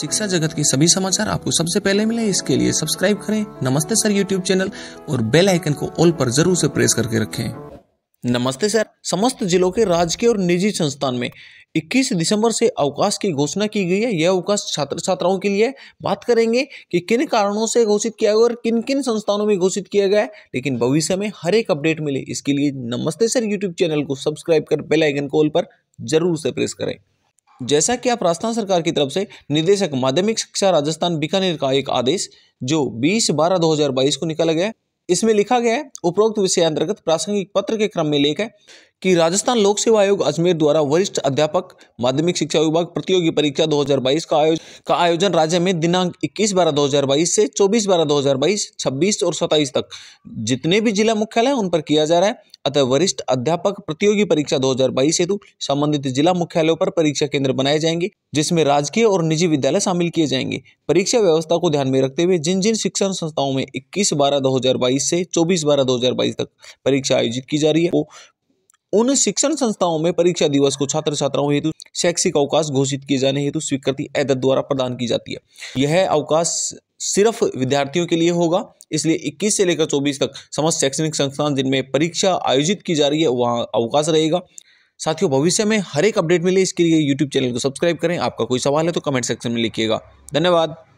शिक्षा जगत के सभी समाचार आपको सबसे पहले मिले इसके लिए सब्सक्राइब करें नमस्ते सर यूट्यूब चैनल और बेल आइकन को ऑल पर जरूर से प्रेस करके रखें नमस्ते सर समस्त जिलों के राजकीय और निजी संस्थान में 21 दिसंबर से अवकाश की घोषणा की गई है यह अवकाश छात्र छात्राओं के लिए बात करेंगे कि किन कारणों से घोषित किया गया और किन किन संस्थानों में घोषित किया गया है लेकिन भविष्य में हर एक अपडेट मिले इसके लिए नमस्ते सर यूट्यूब चैनल को सब्सक्राइब कर बेलाइकन कॉल पर जरूर से प्रेस करें जैसा कि आप राजस्थान सरकार की तरफ से निदेशक माध्यमिक शिक्षा राजस्थान बीकानेर का एक आदेश जो बीस बारह दो हजार बाईस को निकाला गया इसमें लिखा गया है उपरोक्त विषय अंतर्गत प्रासंगिक पत्र के क्रम में लेख है कि राजस्थान लोक सेवा आयोग अजमेर द्वारा वरिष्ठ अध्यापक माध्यमिक शिक्षा विभाग प्रतियोगी परीक्षा 2022 का आयोजन का आयोजन राज्य में दिनांक 21 बारह 2022 से 24 बारह 2022, 26 और 27 तक जितने भी जिला मुख्यालय उन पर किया जा रहा है अतः वरिष्ठ अध्यापक प्रतियोगी परीक्षा 2022 हेतु संबंधित जिला मुख्यालयों पर परीक्षा केंद्र बनाए जाएंगे जिसमें राजकीय और निजी विद्यालय शामिल किए जाएंगे परीक्षा व्यवस्था को ध्यान में रखते हुए जिन जिन शिक्षण संस्थाओं में 21 बारह 2022 से 24 बारह 2022 तक परीक्षा आयोजित की जा रही है वो उन शिक्षण संस्थाओं में परीक्षा दिवस को छात्र छात्राओं हेतु शैक्षिक अवकाश घोषित किए जाने हेतु स्वीकृति एदत द्वारा प्रदान की जाती है यह अवकाश सिर्फ विद्यार्थियों के लिए होगा इसलिए 21 से लेकर 24 तक समस्त शैक्षणिक संस्थान जिनमें परीक्षा आयोजित की जा रही है वहाँ अवकाश रहेगा साथियों भविष्य में हर एक अपडेट मिले इसके लिए यूट्यूब चैनल को सब्सक्राइब करें आपका कोई सवाल है तो कमेंट सेक्शन में लिखिएगा धन्यवाद